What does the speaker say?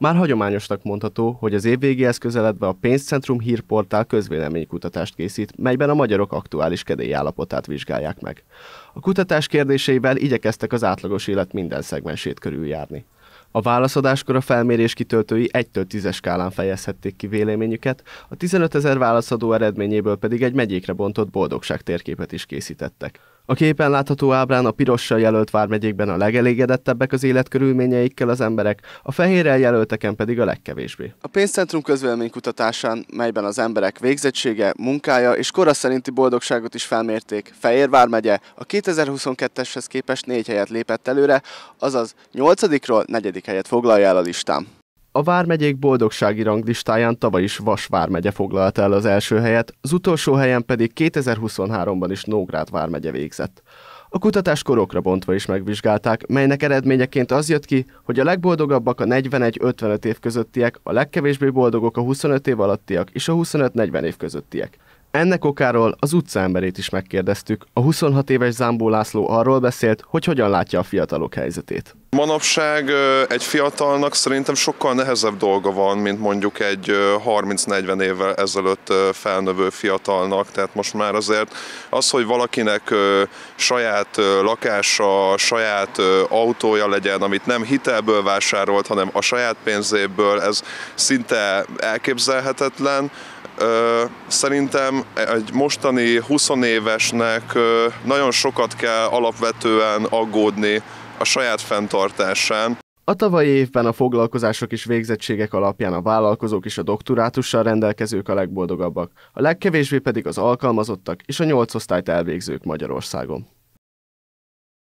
Már hagyományosnak mondható, hogy az év végéhez közeledve a pénzcentrum hírportál közvéleménykutatást készít, melyben a magyarok aktuális kedély állapotát vizsgálják meg. A kutatás kérdéseivel igyekeztek az átlagos élet minden szegmensét körüljárni. A válaszadáskor a felmérés kitöltői 1-től 10-es skálán fejezhették ki véleményüket, a 15 ezer válaszadó eredményéből pedig egy megyékre bontott boldogság térképet is készítettek. A képen látható ábrán a pirossal jelölt vármegyékben a legelégedettebbek az életkörülményeikkel az emberek, a fehérrel jelölteken pedig a legkevésbé. A pénzcentrum közvéleménykutatásán, melyben az emberek végzettsége, munkája és kora szerinti boldogságot is felmérték, Fehér vármegye a 2022-eshez képest négy helyet lépett előre, azaz 8-ról 4. helyet foglalja el a listán. A vármegyék boldogsági ranglistáján tavaly is Vas vármegye foglalta el az első helyet, az utolsó helyen pedig 2023-ban is Nógrád vármegye végzett. A kutatás korokra bontva is megvizsgálták, melynek eredményeként az jött ki, hogy a legboldogabbak a 41-55 év közöttiek, a legkevésbé boldogok a 25 év alattiak és a 25-40 év közöttiek. Ennek okáról az utcaemberét is megkérdeztük. A 26 éves Zámbó László arról beszélt, hogy hogyan látja a fiatalok helyzetét. Manapság egy fiatalnak szerintem sokkal nehezebb dolga van, mint mondjuk egy 30-40 évvel ezelőtt felnövő fiatalnak, tehát most már azért az, hogy valakinek saját lakása, saját autója legyen, amit nem hitelből vásárolt, hanem a saját pénzéből, ez szinte elképzelhetetlen. Szerintem egy mostani 20 évesnek nagyon sokat kell alapvetően aggódni a saját fenntartásán. A tavalyi évben a foglalkozások és végzettségek alapján a vállalkozók és a doktorátussal rendelkezők a legboldogabbak, a legkevésbé pedig az alkalmazottak és a nyolc osztályt elvégzők Magyarországon.